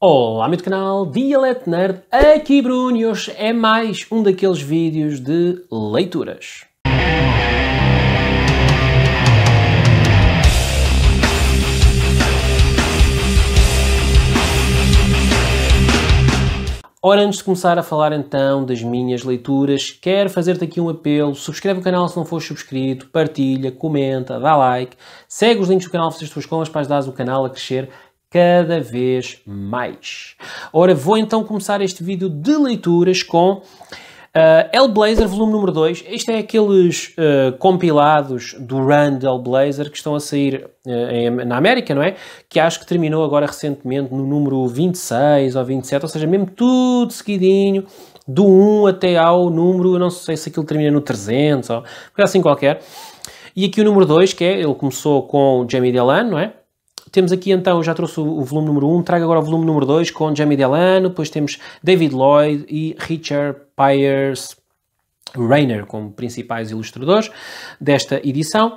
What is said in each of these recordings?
Olá, amigo canal Dialeto Nerd, aqui Bruno e hoje é mais um daqueles vídeos de leituras. Ora, antes de começar a falar então das minhas leituras, quero fazer-te aqui um apelo. Subscreve o canal se não for subscrito, partilha, comenta, dá like, segue os links do canal se as tuas comas para ajudar o canal a crescer cada vez mais. Ora, vou então começar este vídeo de leituras com Uh, Hellblazer, volume número 2. Este é aqueles uh, compilados do run de Hellblazer que estão a sair uh, em, na América, não é? Que acho que terminou agora recentemente no número 26 ou 27, ou seja, mesmo tudo seguidinho, do 1 até ao número, não sei se aquilo termina no 300 ou assim qualquer. E aqui o número 2, que é, ele começou com Jamie Delano, não é? Temos aqui então, já trouxe o, o volume número 1, trago agora o volume número 2 com Jamie Delano, depois temos David Lloyd e Richard Pyers Rainer como principais ilustradores desta edição.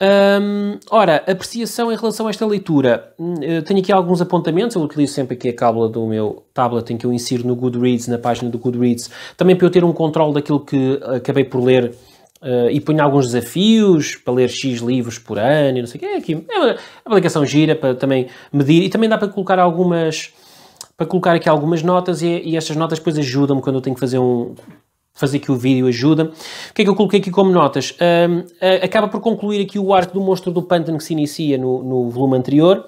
Um, ora, apreciação em relação a esta leitura. Hum, eu eh, tenho aqui alguns apontamentos, eu utilizo sempre aqui a cábula do meu tablet em que eu insiro no Goodreads, na página do Goodreads, também para eu ter um controle daquilo que acabei por ler Uh, e ponho alguns desafios para ler X livros por ano, não sei o que. É, aqui, é uma aplicação gira para também medir e também dá para colocar algumas para colocar aqui algumas notas e, e estas notas depois ajudam-me quando eu tenho que fazer um fazer aqui o vídeo ajuda. O que é que eu coloquei aqui como notas? uh, acaba por concluir aqui o arco do monstro do pântano que se inicia no, no volume anterior,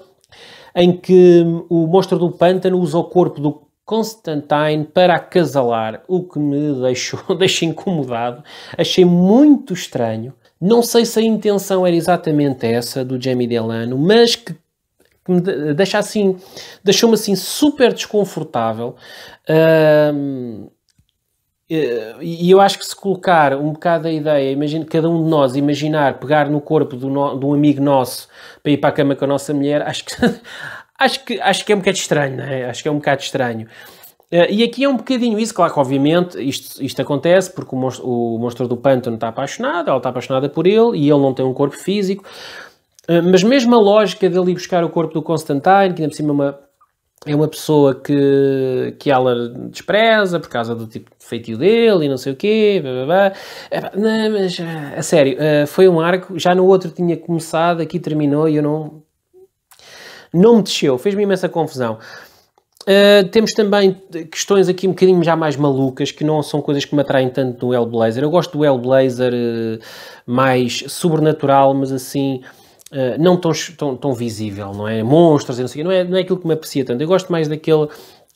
em que o monstro do pântano usa o corpo do Constantine para acasalar, o que me deixou, deixou incomodado. Achei muito estranho. Não sei se a intenção era exatamente essa do Jamie Delano, mas que, que me deixa assim, deixou-me assim super desconfortável. e eu acho que se colocar um bocado a ideia, imagine, cada um de nós imaginar pegar no corpo do no, de um amigo nosso para ir para a cama com a nossa mulher, acho que acho que, acho que é um bocado estranho, não é? Acho que é um bocado estranho. Uh, e aqui é um bocadinho isso, claro que obviamente isto, isto acontece porque o monstro, o monstro do pântano está apaixonado, ela está apaixonada por ele e ele não tem um corpo físico, uh, mas mesmo a lógica dele ir buscar o corpo do Constantine, que ainda por cima é uma, é uma pessoa que, que ela despreza por causa do tipo de feitio dele e não sei o quê, blá, blá, blá. Não, mas eh, a sério, uh, foi um arco, já no outro tinha começado, aqui terminou e eu não não me desceu, fez-me imensa confusão. Uh, temos também questões aqui um bocadinho já mais malucas, que não são coisas que me atraem tanto do Hellblazer. Eu gosto do Hellblazer uh, mais sobrenatural, mas assim, uh, não tão, tão, tão, visível, não é? Monstros, não, sei, não, é, não é aquilo que me aprecia tanto. Eu gosto mais daquele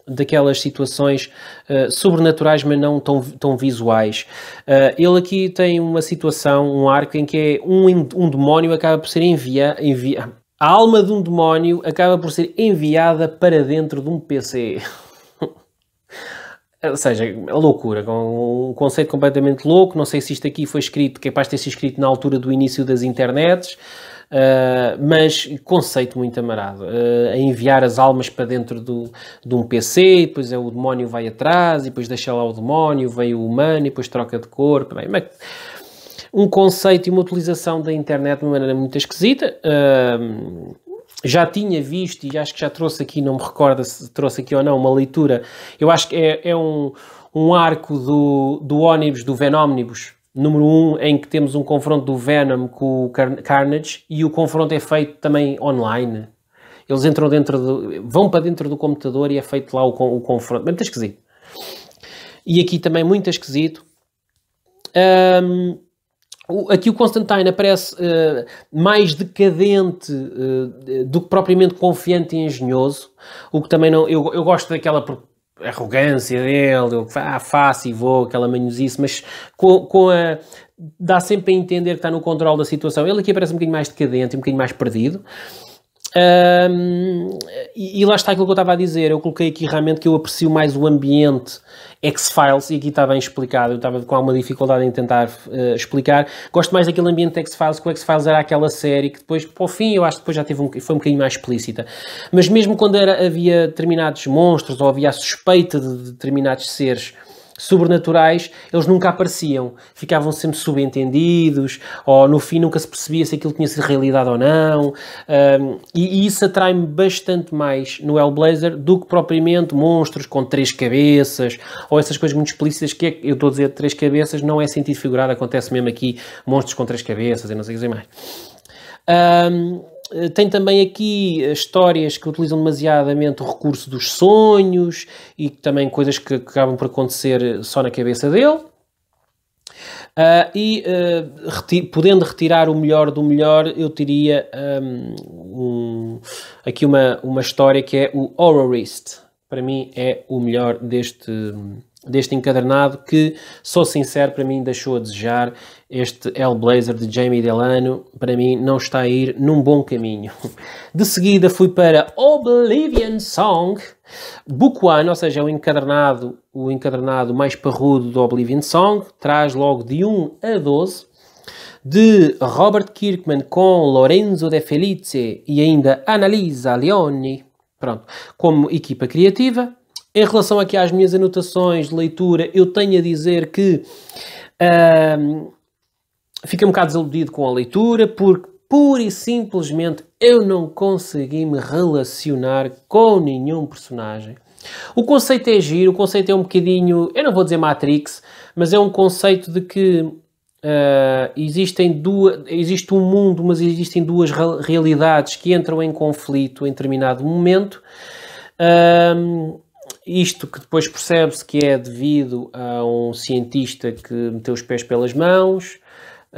daquelas situações uh, sobrenaturais, mas não tão, tão visuais. Uh, ele aqui tem uma situação, um arco, em que é um, um demónio acaba por ser enviado envia, a alma de um demónio acaba por ser enviada para dentro de um PC. Ou seja, é loucura, um conceito completamente louco. Não sei se isto aqui foi escrito, capaz de ter sido escrito na altura do início das internets, uh, mas conceito muito amarado. Uh, a enviar as almas para dentro do, de um PC, depois é o demónio vai atrás, e depois deixa lá o demónio, vem o humano, e depois troca de corpo. Bem, mas um conceito e uma utilização da internet de uma maneira muito esquisita. já tinha visto, e acho que já trouxe aqui, não me recordo se trouxe aqui ou não, uma leitura. Eu acho que é, é um, um arco do, do ônibus, do Venomnibus, número 1, um, em que temos um confronto do Venom com o Carnage, e o confronto é feito também online. Eles entram dentro do, vão para dentro do computador e é feito lá o, o confronto. Muito esquisito. E aqui também muito esquisito. Um, Aqui o Constantine aparece uh, mais decadente uh, do que propriamente confiante e engenhoso, o que também não. Eu, eu gosto daquela arrogância dele, eu, ah, faço e vou, aquela manhosice, mas com, com a. dá sempre a entender que está no controle da situação. Ele aqui aparece um bocadinho mais decadente, um bocadinho mais perdido. Um, e, e, lá está aquilo que eu estava a dizer. Eu coloquei aqui realmente que eu aprecio mais o ambiente X-Files, e aqui está bem explicado. Eu estava com alguma dificuldade em tentar uh, explicar. Gosto mais daquele ambiente X-Files, que o X-Files era aquela série que depois, para o fim, eu acho que depois já teve um, foi um bocadinho mais explícita. Mas mesmo quando era, havia determinados monstros ou havia a suspeita de determinados seres sobrenaturais, eles nunca apareciam. Ficavam sempre subentendidos, ou no fim nunca se percebia se aquilo tinha sido realidade ou não. Um, e, e, isso atrai-me bastante mais no Hellblazer do que propriamente monstros com três cabeças, ou essas coisas muito explícitas que é, eu estou a dizer três cabeças, não é sentido figurado, acontece mesmo aqui monstros com três cabeças e não sei o que mais. Um, tem também aqui histórias que utilizam demasiadamente o recurso dos sonhos e também coisas que, que acabam por acontecer só na cabeça dele. Uh, e uh, reti podendo retirar o melhor do melhor, eu teria um, um, aqui uma, uma história que é o Horrorist. Para mim é o melhor deste, deste encadernado que, sou sincero, para mim deixou a desejar. Este Hellblazer de Jamie Delano, para mim, não está a ir num bom caminho. De seguida fui para Oblivion Song, Book One, ou seja, é o encadernado, o encadernado mais parrudo do Oblivion Song, traz logo de 1 a 12, de Robert Kirkman com Lorenzo De Felice e ainda Annalisa Leoni, pronto, como equipa criativa. Em relação aqui às minhas anotações de leitura, eu tenho a dizer que fico fiquei um bocado desiludido com a leitura, porque pura e simplesmente eu não consegui me relacionar com nenhum personagem. O conceito é giro, o conceito é um bocadinho, eu não vou dizer Matrix, mas é um conceito de que uh, existem duas, existe um mundo, mas existem duas realidades que entram em conflito em determinado momento. Uh, isto que depois percebe-se que é devido a um cientista que meteu os pés pelas mãos, uh,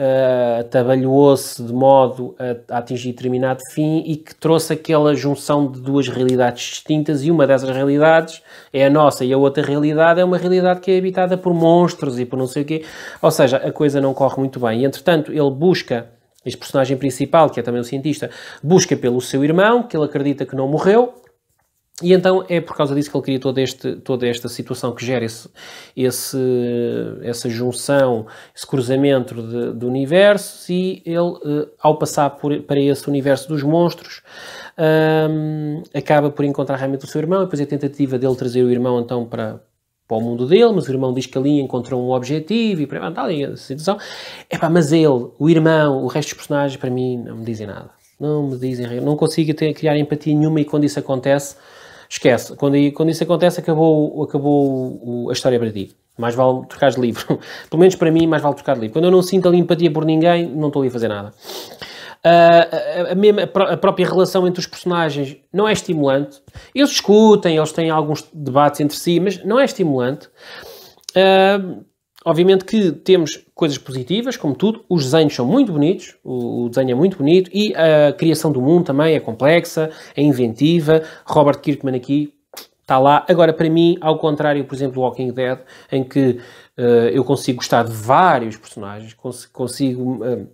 eh, trabalhou-se de modo a, a, atingir determinado fim e que trouxe aquela junção de duas realidades distintas e uma dessas realidades é a nossa e a outra realidade é uma realidade que é habitada por monstros e por não sei o quê. Ou seja, a coisa não corre muito bem. E, entretanto, ele busca, este personagem principal, que é também um cientista, busca pelo seu irmão, que ele acredita que não morreu, e então é por causa disso que ele cria toda, este, toda esta situação que gera esse, esse essa junção, esse cruzamento de, de universos, e ele, eh, ao passar por, para esse universo dos monstros, um, acaba por encontrar realmente o seu irmão, e depois a tentativa dele trazer o irmão então para, para o mundo dele, mas o irmão diz que ali encontrou um objetivo e para tal, e a situação. Epá, mas ele, o irmão, o resto dos personagens, para mim, não me dizem nada. Não me dizem, não consigo ter, criar empatia nenhuma e quando isso acontece esquece. Quando, quando isso acontece, acabou, acabou a história para ti. Mais vale trocar de livro. Pelo menos para mim, mais vale trocar de livro. Quando eu não sinto ali empatia por ninguém, não estou ali a fazer nada. Uh, a, a, mesma, a, própria relação entre os personagens não é estimulante. Eles discutem, eles têm alguns debates entre si, mas não é estimulante. Uh, Obviamente que temos coisas positivas, como tudo, os desenhos são muito bonitos, o, desenho é muito bonito e a criação do mundo também é complexa, é inventiva. Robert Kirkman aqui está lá. Agora, para mim, ao contrário, por exemplo, do Walking Dead, em que uh, eu consigo gostar de vários personagens, cons consigo. Uh,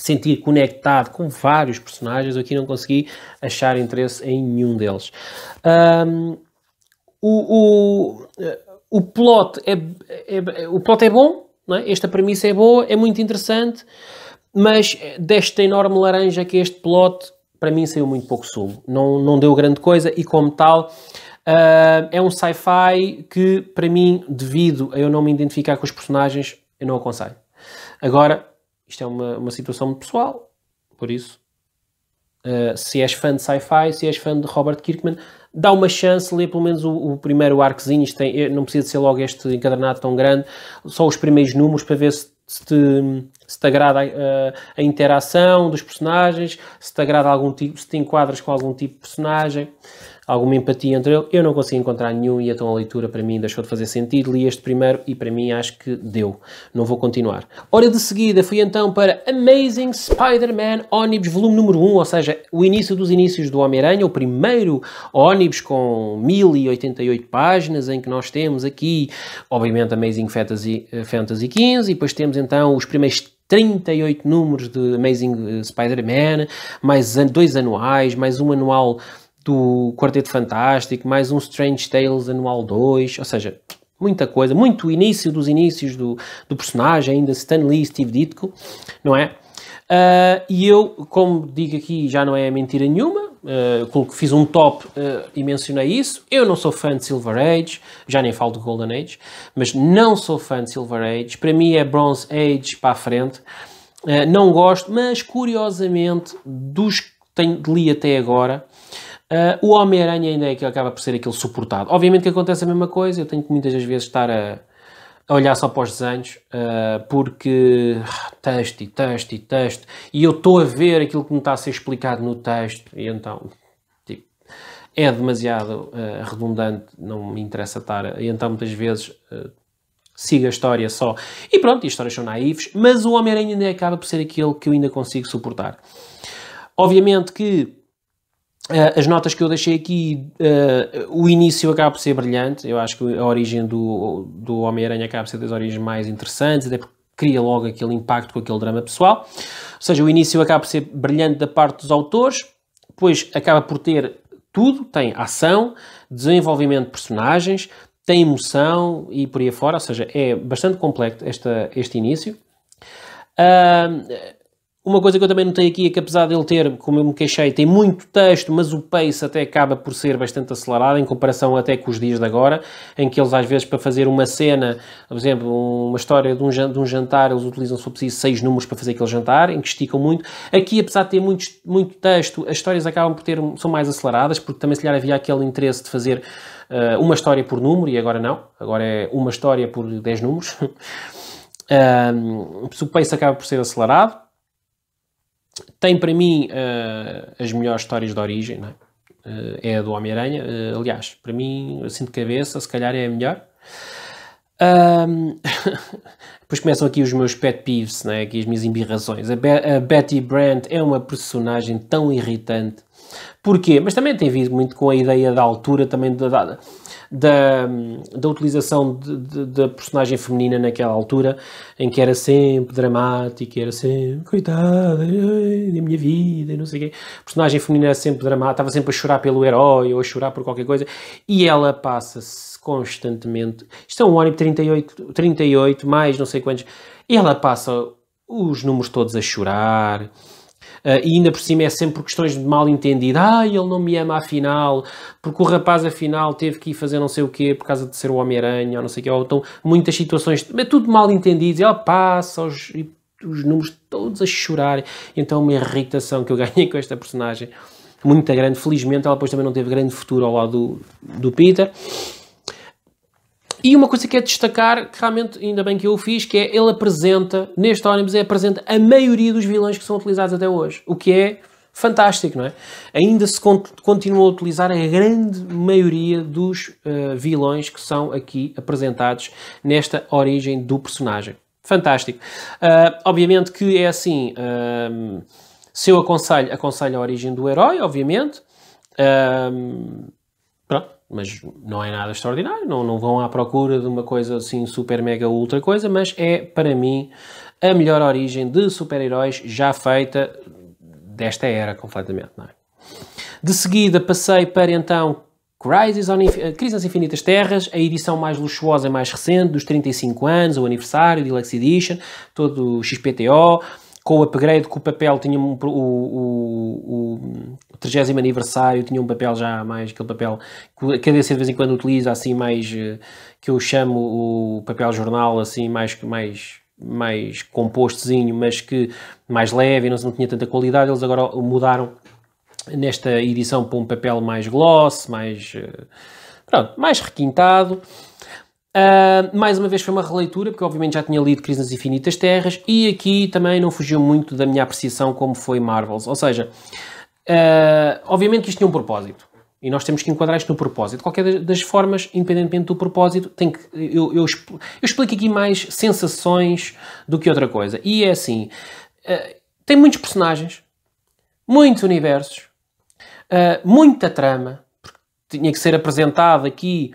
sentir conectado com vários personagens, eu aqui não consegui achar interesse em nenhum deles. Um, o, o, eh, o plot é, é, é, o plot é bom, não é? esta premissa é boa, é muito interessante, mas desta enorme laranja que este plot, para mim saiu muito pouco sumo. Não, não deu grande coisa e, como tal, uh, é um sci-fi que, para mim, devido a eu não me identificar com os personagens, eu não aconselho. Agora, isto é uma, uma situação pessoal, por isso, uh, se és fã de sci-fi, se és fã de Robert Kirkman, dá uma chance, lê pelo menos o, o primeiro arcozinho, tem, eh, não precisa ser logo este encadernado tão grande, só os primeiros números para ver se, se te, se te agrada a, eh, a interação dos personagens, se te agrada algum tipo, se te enquadras com algum tipo de personagem alguma empatia entre ele. Eu não consegui encontrar nenhum e então a leitura para mim deixou de fazer sentido. Li este primeiro e para mim acho que deu. Não vou continuar. Hora de seguida fui então para Amazing Spider-Man Omnibus volume número 1, ou seja, o início dos inícios do Homem-Aranha, o primeiro Omnibus com 1088 páginas em que nós temos aqui, obviamente, Amazing Fantasy, eh, Fantasy 15 e depois temos então os primeiros 38 números de Amazing eh, Spider-Man, mais dois anuais, mais um anual do Quarteto Fantástico, mais um Strange Tales Anual 2, ou seja, muita coisa, muito início dos inícios do, do personagem, ainda Stan Lee e Steve Ditko, não é? Uh, e eu, como digo aqui, já não é mentira nenhuma, uh, fiz um top uh, e mencionei isso. Eu não sou fã de Silver Age, já nem falo de Golden Age, mas não sou fã de Silver Age. Para mim é Bronze Age para a frente. Uh, não gosto, mas curiosamente, dos que tenho, li até agora, Uh, o Homem-Aranha ainda é que acaba por ser aquele suportado. Obviamente que acontece a mesma coisa, eu tenho que muitas das vezes estar a, a olhar só para os desenhos, uh, porque ah, texto e texto e texto, e eu estou a ver aquilo que me está a ser explicado no texto, e então tipo, é demasiado uh, redundante, não me interessa estar, e então muitas vezes siga a história só. E pronto, as histórias são naíves mas o Homem-Aranha ainda acaba por ser aquele que eu ainda consigo suportar. Obviamente que eh, as notas que eu deixei aqui, uh, o início acaba por ser brilhante. Eu acho que a origem do, do Homem-Aranha acaba por ser das origens mais interessantes, até porque cria logo aquele impacto com aquele drama pessoal. Ou seja, o início acaba por ser brilhante da parte dos autores, depois acaba por ter tudo: tem ação, desenvolvimento de personagens, tem emoção e por aí afora. Ou seja, é bastante complexo esta, este início. Uh, uma coisa que eu também notei aqui é que apesar dele ter, como eu me queixei, tem muito texto, mas o pace até acaba por ser bastante acelerado em comparação até com os dias de agora, em que eles às vezes para fazer uma cena, por exemplo, uma história de um jantar, eles utilizam se for preciso seis números para fazer aquele jantar, em que esticam muito. Aqui, apesar de ter muito, muito texto, as histórias acabam por ter, são mais aceleradas, porque também se calhar havia aquele interesse de fazer uh, uma história por número, e agora não, agora é uma história por dez números. um, o pace acaba por ser acelerado, tem para mim uh, as melhores histórias de origem, é? Uh, é? a do Homem-Aranha. Eh, aliás, para mim, assim de cabeça, se calhar é a melhor. Um, depois começam aqui os meus pet peeves, né? aqui as minhas embirrações. A, Be a Betty Brandt é uma personagem tão irritante. Porquê? Mas também tem vindo muito com a ideia da altura também da, da, da, da utilização da personagem feminina naquela altura, em que era sempre dramática, era sempre coitada, da minha vida, não sei o quê. A personagem feminina era sempre dramática, estava sempre a chorar pelo herói ou a chorar por qualquer coisa, e ela passa-se constantemente. Isto é um ônibus 38, 38, mais não sei quantos. E ela passa os números todos a chorar. Uh, e ainda por cima é sempre por questões de mal entendido. Ah, ele não me ama afinal, porque o rapaz afinal teve que ir fazer não sei o quê por causa de ser o Homem-Aranha ou não sei o quê. Ou então muitas situações, mas tudo mal entendido. E ela passa os, os números todos a chorar. Então uma irritação que eu ganhei com esta personagem muito grande. Felizmente ela depois também não teve grande futuro ao lado do, do Peter. E uma coisa que é destacar, que realmente ainda bem que eu fiz, que é ele apresenta, neste ônibus, ele apresenta a maioria dos vilões que são utilizados até hoje. O que é fantástico, não é? Ainda se continua a utilizar a grande maioria dos uh, vilões que são aqui apresentados nesta origem do personagem. Fantástico. Uh, obviamente que é assim. Uh, se eu aconselho, aconselho a origem do herói, obviamente. pronto mas não é nada extraordinário, não, não vão à procura de uma coisa assim super mega ultra coisa, mas é para mim a melhor origem de super-heróis já feita desta era completamente, não é? De seguida passei para então Crisis, on Crise nas Infinitas Terras, a edição mais luxuosa e mais recente, dos 35 anos, o aniversário, Deluxe Edition, todo o XPTO, com o upgrade que o papel tinha um, o, o, o 30 aniversário tinha um papel já mais aquele papel que a DC de vez em quando utiliza assim mais eh, que eu chamo o papel jornal assim mais mais mais compostozinho mas que mais leve não, não tinha tanta qualidade eles agora mudaram nesta edição para um papel mais gloss mais eh, pronto mais requintado ah, mais uma vez foi uma releitura, porque obviamente já tinha lido Crises nas Infinitas Terras, e aqui também não fugiu muito da minha apreciação como foi Marvels. Ou seja, uh, obviamente que isto tinha um propósito. E nós temos que enquadrar isto no propósito. Qualquer das formas, independentemente do propósito, tem que. Eu, eu, eu explico aqui mais sensações do que outra coisa. E é assim: uh, tem muitos personagens, muitos universos, muita trama, porque tinha que ser apresentado aqui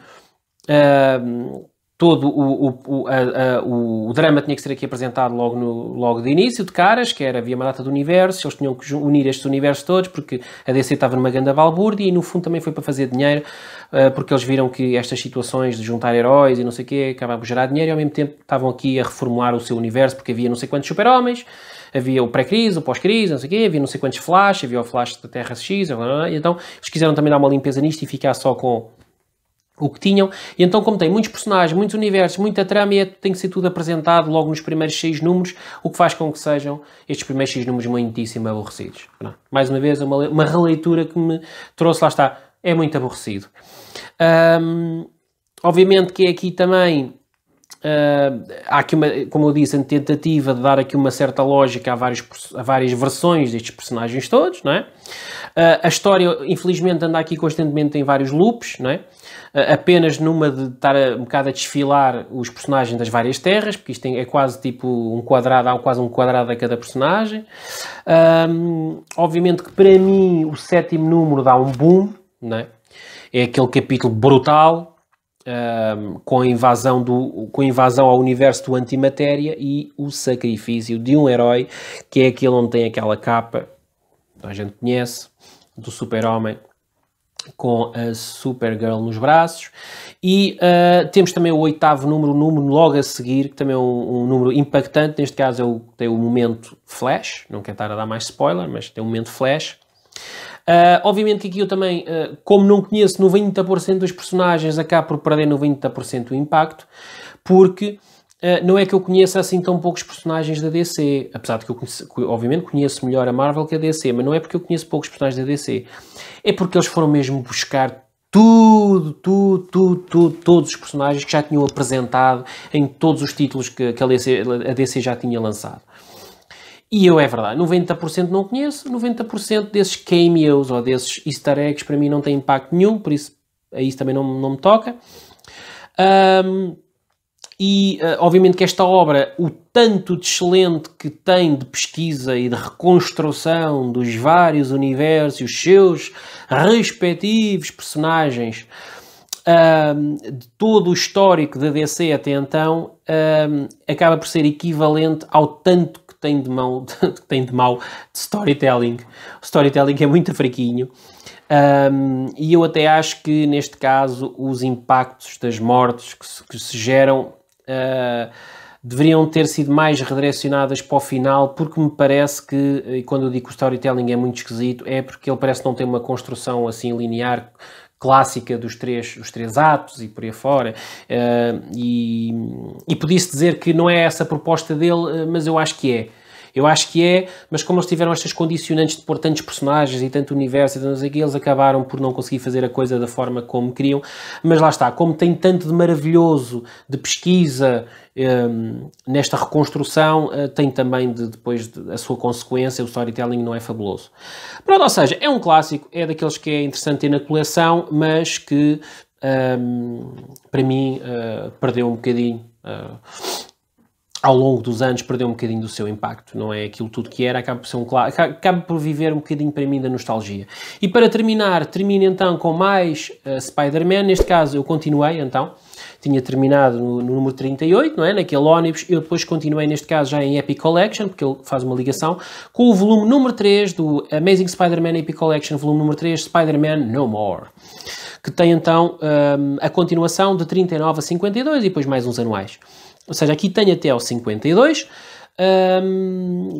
Uh, todo o, o, o, a, a, o, drama tinha que ser aqui apresentado logo, no, logo de início, de caras, que era havia uma data do universo, eles tinham que unir estes universos todos, porque a DC estava numa grande balbúrdia e no fundo também foi para fazer dinheiro, eh, porque eles viram que estas situações de juntar heróis e não sei o quê acabavam por gerar dinheiro e ao mesmo tempo estavam aqui a reformular o seu universo, porque havia não sei quantos super-homens, havia o pré-crise, o pós-crise, não sei o quê, havia não sei quantos flash, havia o flash da Terra X, então eles quiseram também dar uma limpeza nisto e ficar só com o que tinham, e então como tem muitos personagens, muitos universos, muita trama, é, tem que ser tudo apresentado logo nos primeiros seis números, o que faz com que sejam estes primeiros seis números muitíssimo aborrecidos. Mais uma vez, uma, uma releitura que me trouxe, lá está, é muito aborrecido. Um, obviamente que é aqui também Uh, há aqui uma, como eu disse, uma tentativa de dar aqui uma certa lógica a, vários, a várias versões destes personagens todos, não é? Uh, a história, infelizmente, anda aqui constantemente em vários loops, não é? Eh, apenas numa de estar a, um bocado a desfilar os personagens das várias terras, porque isto é quase tipo um quadrado, há quase um quadrado a cada personagem. Um, obviamente que para mim o sétimo número dá um boom, não é? é aquele capítulo brutal um, com, a invasão do, com a invasão ao universo do antimatéria e o sacrifício de um herói, que é aquele onde tem aquela capa, a gente conhece, do super-homem, com a Supergirl nos braços. E uh, temos também o oitavo número, o número logo a seguir, que também é um, um, número impactante. Neste caso é o, tem o momento Flash, não quero estar a dar mais spoiler, mas tem o momento Flash. Uh, obviamente que aqui eu também, uh, como não conheço 90% dos personagens, acabo por perder 90% do impacto, porque ah, não é que eu conheça assim tão poucos personagens da DC, apesar de que eu conheço, obviamente conheço melhor a Marvel que a DC, mas não é porque eu conheço poucos personagens da DC, é porque eles foram mesmo buscar tudo, tudo, tudo, tudo todos os personagens que já tinham apresentado em todos os títulos que, que a, DC, a DC já tinha lançado. E eu, é verdade, 90% não conheço, 90% desses cameos ou desses easter eggs para mim não tem impacto nenhum, por isso aí isso também não, não me toca. Um, e, eh, obviamente, que esta obra, o tanto de excelente que tem de pesquisa e de reconstrução dos vários universos e os seus respectivos personagens, ehm, de todo o histórico da DC até então, ehm, acaba por ser equivalente ao tanto que tem de, mão, de, tem de mal de storytelling. O storytelling é muito fraquinho. Um, ehm, e eu até acho que neste caso os impactos das mortes que se, que se geram uh, deveriam ter sido mais redirecionadas para o final, porque me parece que, eh, e quando eu digo que o storytelling é muito esquisito, é porque ele parece não ter uma construção assim linear clássica dos três, os três atos e por aí fora. Uh, e e podia-se dizer que não é essa a proposta dele, mas eu acho que é. Eu acho que é, mas como eles tiveram estas condicionantes de pôr tantos personagens e tanto universo e tanto aqui, eles acabaram por não conseguir fazer a coisa da forma como queriam. Mas lá está, como tem tanto de maravilhoso de pesquisa um, nesta reconstrução, eh, tem também de, depois de, a sua consequência, o storytelling não é fabuloso. Pronto, ou seja, é um clássico, é daqueles que é interessante ter na coleção, mas que um, para mim uh, perdeu um bocadinho. Uh, ao longo dos anos perdeu um bocadinho do seu impacto, não é aquilo tudo que era, acaba por, ser um, acaba por viver um bocadinho para mim da nostalgia. E para terminar, termino então com mais uh, Spider-Man, neste caso eu continuei então, tinha terminado no, no, número 38, não é? naquele ônibus, eu depois continuei neste caso já em Epic Collection, porque ele faz uma ligação, com o volume número 3 do Amazing Spider-Man Epic Collection, volume número 3, Spider-Man No More, que tem então um, ehm, a continuação de 39 a 52 e depois mais uns anuais. Ou seja, aqui tem até o 52. Um,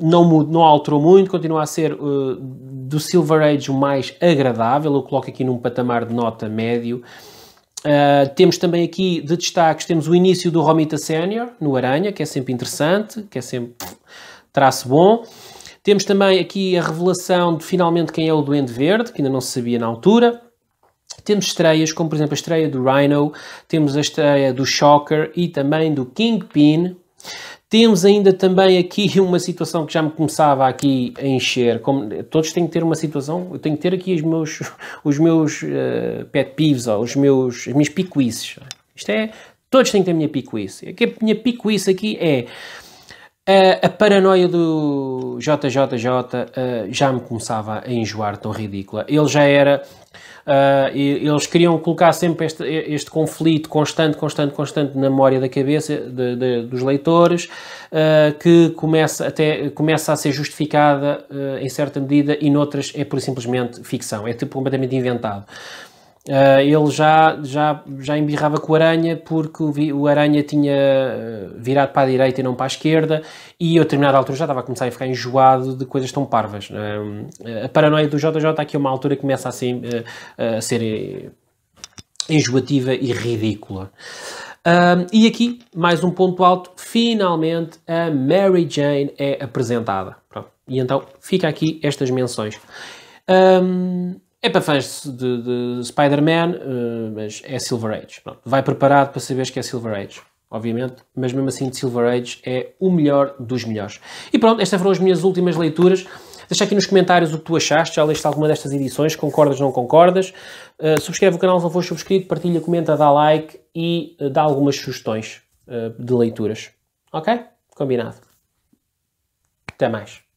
não, não alterou muito, continua a ser uh, do Silver Age o mais agradável. Eu coloco aqui num patamar de nota médio. Uh, temos também aqui de destaques, temos o início do Romita Senior no Aranha, que é sempre interessante, que é sempre traço bom. Temos também aqui a revelação de finalmente quem é o Duende Verde, que ainda não se sabia na altura. Temos estreias, como por exemplo a estreia do Rhino, temos a estreia do Shocker e também do Kingpin. Temos ainda também aqui uma situação que já me começava aqui a encher. Como, todos têm que ter uma situação, eu tenho que ter aqui os meus, os meus uh, pet peeves, ó, os meus, as minhas picuices. Isto é, todos têm que ter a minha picuice. É a minha picuice aqui é a, eh, a paranoia do JJJ uh, eh, já me começava a enjoar tão ridícula. Ele já era Uh, e, eles queriam colocar sempre este, este, conflito constante, constante, constante na memória da cabeça de, de, dos leitores, uh, que começa, até, começa a ser justificada uh, em certa medida e noutras é por simplesmente ficção, é tipo completamente inventado. Uh, ele já, já, já embirrava com o Aranha porque o, o, Aranha tinha eh, virado para a direita e não para a esquerda e eu, a determinada altura já estava a começar a ficar enjoado de coisas tão parvas. Uh, a paranoia do JJ aqui a uma altura começa a ser, uh, a ser enjoativa e ridícula. e aqui, mais um ponto alto, finalmente a Mary Jane é apresentada. Pronto. E então fica aqui estas menções. É para fãs de, de Spider-Man, uh, mas é Silver Age. Pronto. Vai preparado para saberes que é Silver Age, obviamente, mas mesmo assim de Silver Age é o melhor dos melhores. E pronto, estas foram as minhas últimas leituras. Deixa aqui nos comentários o que tu achaste, já leste alguma destas edições, concordas ou não concordas. Uh, subscreve o canal se não for subscrito, partilha, comenta, dá like e uh, dá algumas sugestões de leituras. Ok? Combinado. Até mais.